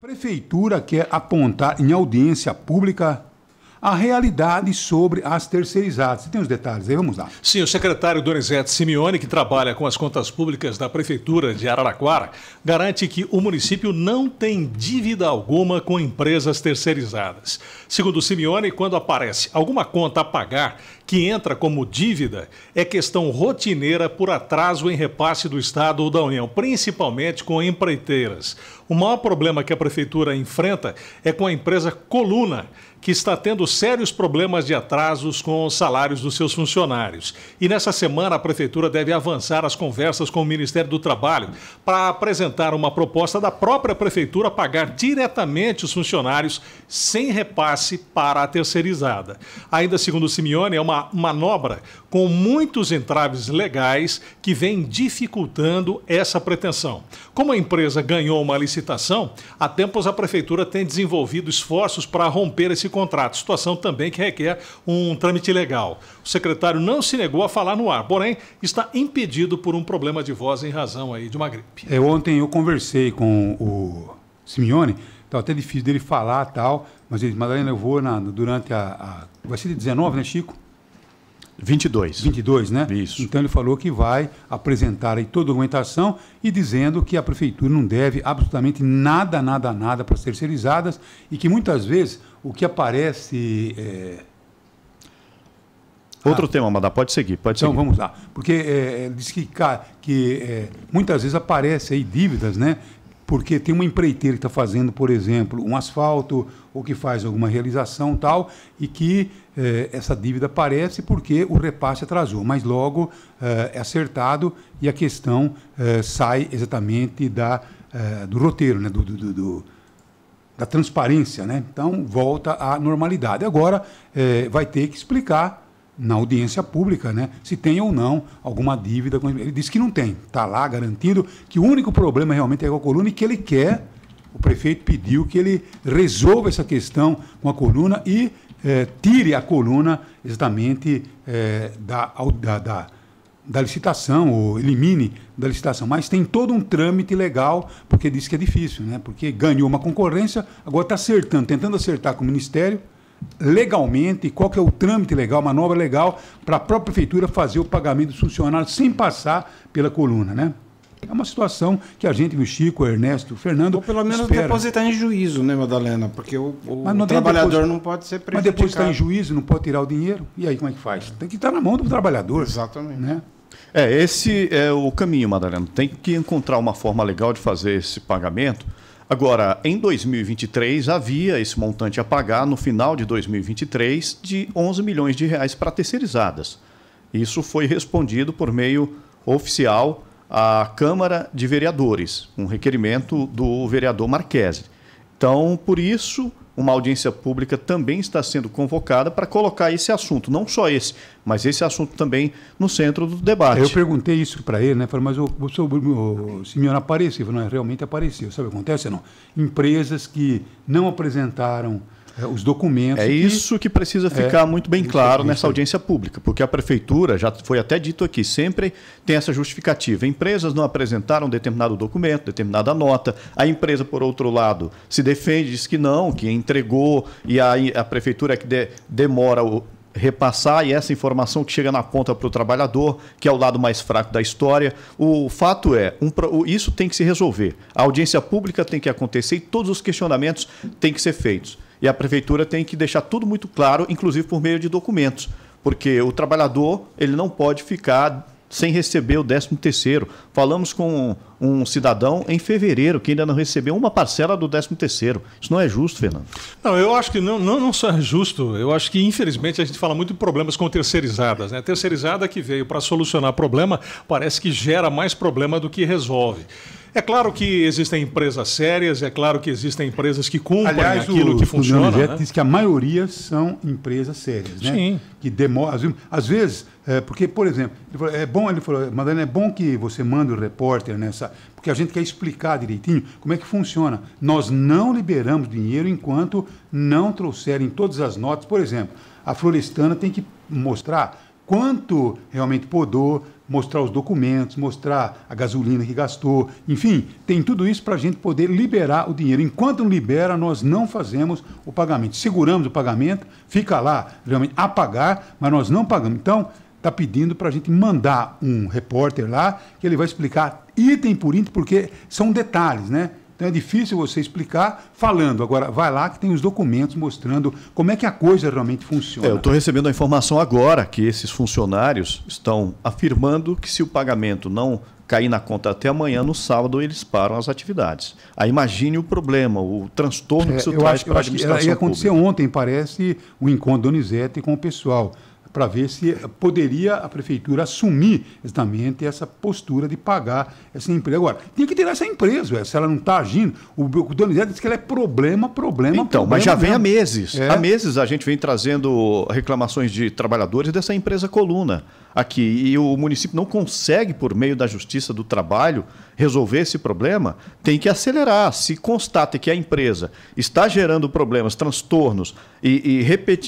Prefeitura quer apontar em audiência pública a realidade sobre as terceirizadas. Você tem os detalhes aí? Vamos lá. Sim, o secretário Donizete Simeone, que trabalha com as contas públicas da Prefeitura de Araraquara, garante que o município não tem dívida alguma com empresas terceirizadas. Segundo Simeone, quando aparece alguma conta a pagar que entra como dívida, é questão rotineira por atraso em repasse do Estado ou da União, principalmente com empreiteiras. O maior problema que a Prefeitura enfrenta é com a empresa Coluna, que está tendo sérios problemas de atrasos com os salários dos seus funcionários. E nessa semana, a Prefeitura deve avançar as conversas com o Ministério do Trabalho para apresentar uma proposta da própria Prefeitura pagar diretamente os funcionários sem repasse para a terceirizada. Ainda segundo Simeone, é uma manobra com muitos entraves legais que vem dificultando essa pretensão. Como a empresa ganhou uma licitação, há tempos a Prefeitura tem desenvolvido esforços para romper esse esse contrato, situação também que requer um trâmite legal. O secretário não se negou a falar no ar, porém está impedido por um problema de voz em razão aí de uma gripe. É, ontem eu conversei com o Simeone, estava até difícil dele falar tal, mas ele, Madalena, eu vou na, durante a, a. Vai ser de 19, né, Chico? 22. 22, né? Isso. Então ele falou que vai apresentar aí toda a documentação e dizendo que a prefeitura não deve absolutamente nada, nada, nada para as terceirizadas e que muitas vezes o que aparece. É... Outro ah, tema, Madá, pode seguir, pode então seguir. vamos lá. Porque é, diz que, que é, muitas vezes aparece aí dívidas, né? porque tem uma empreiteira que está fazendo, por exemplo, um asfalto ou que faz alguma realização tal, e que eh, essa dívida aparece porque o repasse atrasou, mas logo eh, é acertado e a questão eh, sai exatamente da, do roteiro, né? do, do, do da transparência. Né? Então, volta à normalidade. Agora, vai ter que explicar na audiência pública, né? Se tem ou não alguma dívida. Ele disse que não tem. Está lá garantido que o único problema realmente é a coluna e que ele quer o prefeito pediu que ele resolva essa questão com a coluna e eh, tire a coluna exatamente eh, da, da, da, da, licitação, ou elimine da licitação. Mas tem todo um trâmite legal, porque diz que é difícil, né? porque ganhou uma concorrência, agora está acertando, tentando acertar com o Ministério legalmente, qual que é o trâmite legal, manobra legal, para a própria prefeitura fazer o pagamento dos funcionários sem passar pela coluna, né? É uma situação que a gente, o Chico, o Ernesto, o Fernando. Ou pelo menos espera. depositar em juízo, né, Madalena? Porque o, o não trabalhador depois, não pode ser prejudicado. Mas depois está em juízo, não pode tirar o dinheiro. E aí como é que faz? Tem que estar na mão do trabalhador. Exatamente. Né? É, esse é o caminho, Madalena. Tem que encontrar uma forma legal de fazer esse pagamento. Agora, em 2023 havia esse montante a pagar no final de 2023 de 11 milhões de reais para terceirizadas. Isso foi respondido por meio oficial à Câmara de Vereadores, um requerimento do vereador Marquese. Então, por isso, uma audiência pública também está sendo convocada para colocar esse assunto, não só esse, mas esse assunto também no centro do debate. Eu perguntei isso para ele, né? Falei, mas o, o, o apareceu, não, realmente apareceu. Sabe o que acontece? Não. Empresas que não apresentaram é, os documentos. É isso que precisa é ficar é, muito bem claro nessa audiência pública, porque a prefeitura, já foi até dito aqui, sempre tem essa justificativa. Empresas não apresentaram determinado documento, determinada nota. A empresa, por outro lado, se defende, diz que não, que entregou, e a, a prefeitura é que de, demora o, repassar e essa informação que chega na ponta para o trabalhador, que é o lado mais fraco da história. O fato é, um, isso tem que se resolver. A audiência pública tem que acontecer e todos os questionamentos têm que ser feitos. E a prefeitura tem que deixar tudo muito claro, inclusive por meio de documentos, porque o trabalhador ele não pode ficar sem receber o 13 terceiro. Falamos com um cidadão em fevereiro que ainda não recebeu uma parcela do 13 terceiro. Isso não é justo, Fernando. Não, eu acho que não, não, não só é justo, eu acho que infelizmente a gente fala muito de problemas com terceirizadas. Né? A terceirizada que veio para solucionar problema parece que gera mais problema do que resolve. É claro que existem empresas sérias, é claro que existem empresas que cumprem Aliás, aquilo o, que funciona. O né? diz que a maioria são empresas sérias, né? Sim. Que demora. Às vezes, é, porque, por exemplo, ele falou, é bom, ele falou, Madalena, é bom que você manda o repórter nessa. Porque a gente quer explicar direitinho como é que funciona. Nós não liberamos dinheiro enquanto não trouxerem todas as notas. Por exemplo, a Florestana tem que mostrar quanto realmente podou, mostrar os documentos, mostrar a gasolina que gastou, enfim, tem tudo isso para a gente poder liberar o dinheiro. Enquanto não libera, nós não fazemos o pagamento. Seguramos o pagamento, fica lá realmente a pagar, mas nós não pagamos. Então, está pedindo para a gente mandar um repórter lá, que ele vai explicar item por item, porque são detalhes, né? Então é difícil você explicar falando. Agora, vai lá que tem os documentos mostrando como é que a coisa realmente funciona. É, eu estou recebendo a informação agora que esses funcionários estão afirmando que se o pagamento não cair na conta até amanhã, no sábado eles param as atividades. Aí imagine o problema, o transtorno que isso é, traz acho, para a administração Isso que, Aconteceu ontem, parece, o um encontro do Donizete com o pessoal para ver se poderia a prefeitura assumir exatamente essa postura de pagar essa empresa. Agora, tinha que tirar essa empresa, se ela não está agindo. O, o Donizete disse que ela é problema, problema, então, problema. mas já vem mesmo. há meses. É. Há meses a gente vem trazendo reclamações de trabalhadores dessa empresa Coluna aqui. E o município não consegue, por meio da Justiça do Trabalho, resolver esse problema, tem que acelerar. Se constata que a empresa está gerando problemas, transtornos, e, e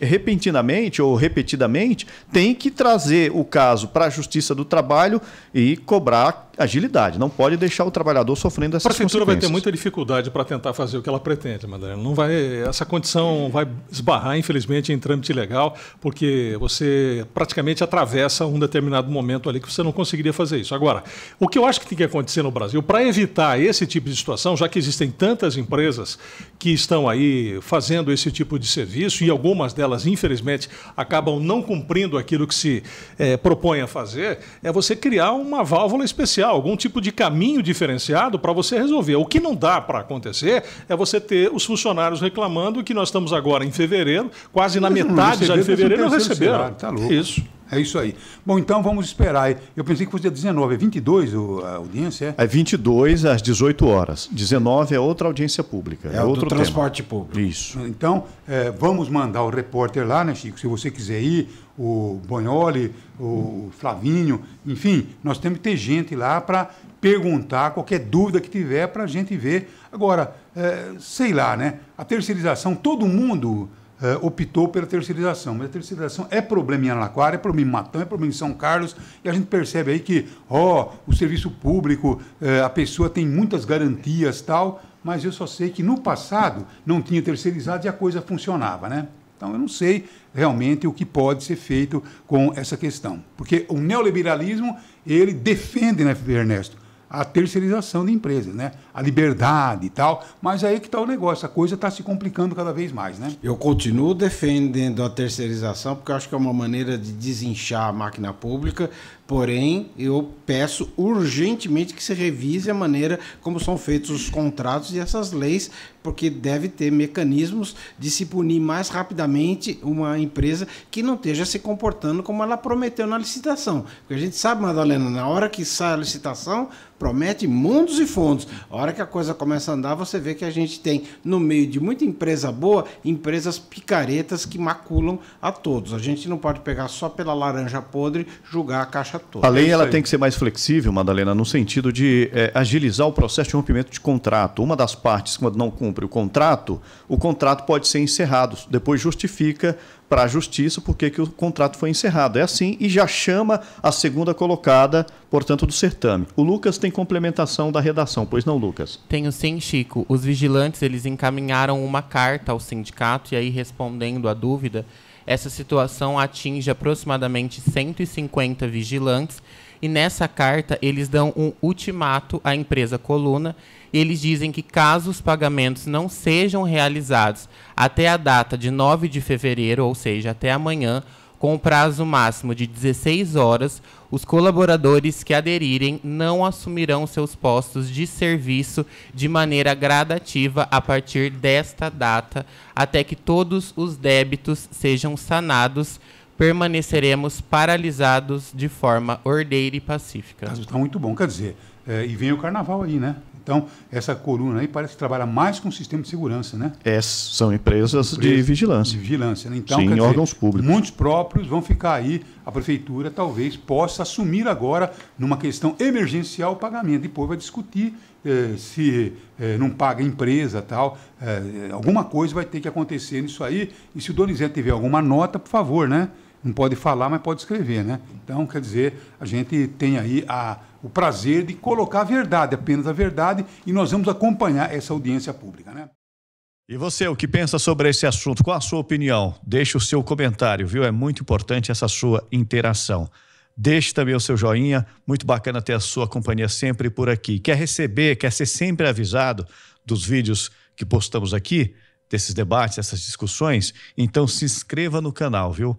repentinamente ou repetidamente, seguinte: tem que trazer o caso para a Justiça do Trabalho e cobrar agilidade, não pode deixar o trabalhador sofrendo essa consequências. A prefeitura vai ter muita dificuldade para tentar fazer o que ela pretende, Madalena. Não vai, essa condição vai esbarrar, infelizmente, em trâmite legal, porque você praticamente atravessa um determinado momento ali que você não conseguiria fazer isso. Agora, o que eu acho que tem que acontecer no Brasil, para evitar esse tipo de situação, já que existem tantas empresas que estão aí fazendo esse tipo de serviço e algumas delas, infelizmente, acabam não cumprindo aquilo que se é, propõe a fazer, é você criar uma válvula especial diferencial, algum tipo de caminho diferenciado para você resolver. O que não dá para acontecer é você ter os funcionários reclamando que nós estamos agora em fevereiro, quase na metade já de fevereiro não receberam. Tá louco. Isso. É isso aí. Bom, então vamos esperar. Eu pensei que fosse dia 19, é 22 a audiência? É? 22 é às 18 horas. 19 é outra audiência pública. É, é outro transporte público. Isso. Então, é, vamos mandar o repórter lá, né, Chico? Se você quiser ir, o Bonholi, o Flavinho, enfim, nós temos que ter gente lá para perguntar qualquer dúvida que tiver para a gente ver. Agora, é, sei lá, né? A terceirização, todo mundo uh, optou pela terceirização. Mas a terceirização é problema em Anaquara, é problema em Matão, é problema em São Carlos, e a gente percebe aí que, ó, oh, o serviço público, uh, a pessoa tem muitas garantias tal, mas eu só sei que no passado não tinha terceirizado e a coisa funcionava, né? Então, eu não sei realmente o que pode ser feito com essa questão. Porque o neoliberalismo, ele defende, né, Ernesto, a terceirização de empresas, né? a liberdade e tal. Mas aí que está o negócio, a coisa está se complicando cada vez mais. Né? Eu continuo defendendo a terceirização, porque acho que é uma maneira de desinchar a máquina pública, Porém, eu peço urgentemente que se revise a maneira como são feitos os contratos e essas leis, porque deve ter mecanismos de se punir mais rapidamente uma empresa que não esteja se comportando como ela prometeu na licitação. Porque a gente sabe, Madalena, na hora que sai a licitação, promete mundos e fundos. A hora que a coisa começa a andar, você vê que a gente tem, no meio de muita empresa boa, empresas picaretas que maculam a todos. A gente não pode pegar só pela laranja podre, julgar a caixa toda. A lei é ela tem que ser mais flexível, Madalena, no sentido de é, agilizar o processo de rompimento de contrato. Uma das partes, quando não cumpre o contrato, o contrato pode ser encerrado. Depois justifica para a justiça porque que o contrato foi encerrado. É assim e já chama a segunda colocada, portanto, do certame. O Lucas tem complementação da redação, pois não, Lucas? Tenho sim, Chico. Os vigilantes eles encaminharam uma carta ao sindicato e aí respondendo a dúvida, essa situação atinge aproximadamente 150 vigilantes e nessa carta eles dão um ultimato à empresa Coluna. E eles dizem que caso os pagamentos não sejam realizados até a data de 9 de fevereiro, ou seja, até amanhã, com prazo máximo de 16 horas, os colaboradores que aderirem não assumirão seus postos de serviço de maneira gradativa a partir desta data, até que todos os débitos sejam sanados. Permaneceremos paralisados de forma ordeira e pacífica. Está muito bom, quer dizer, é, e vem o carnaval aí, né? Então, essa coluna aí parece que trabalha mais com o sistema de segurança, né? É, são empresas, de vigilância. De vigilância, né? Então, Sim, órgãos dizer, públicos. Muitos próprios vão ficar aí. A prefeitura talvez possa assumir agora, numa questão emergencial, o pagamento. Depois vai discutir eh, se eh, não paga a empresa tal. Eh, alguma coisa vai ter que acontecer nisso aí. E se o Donizete tiver alguma nota, por favor, né? não pode falar, mas pode escrever, né? Então, quer dizer, a gente tem aí a, o prazer de colocar a verdade, apenas a verdade, e nós vamos acompanhar essa audiência pública, né? E você, o que pensa sobre esse assunto? Qual a sua opinião? Deixe o seu comentário, viu? É muito importante essa sua interação. Deixe também o seu joinha, muito bacana ter a sua companhia sempre por aqui. Quer receber, quer ser sempre avisado dos vídeos que postamos aqui, desses debates, dessas discussões? Então se inscreva no canal, viu?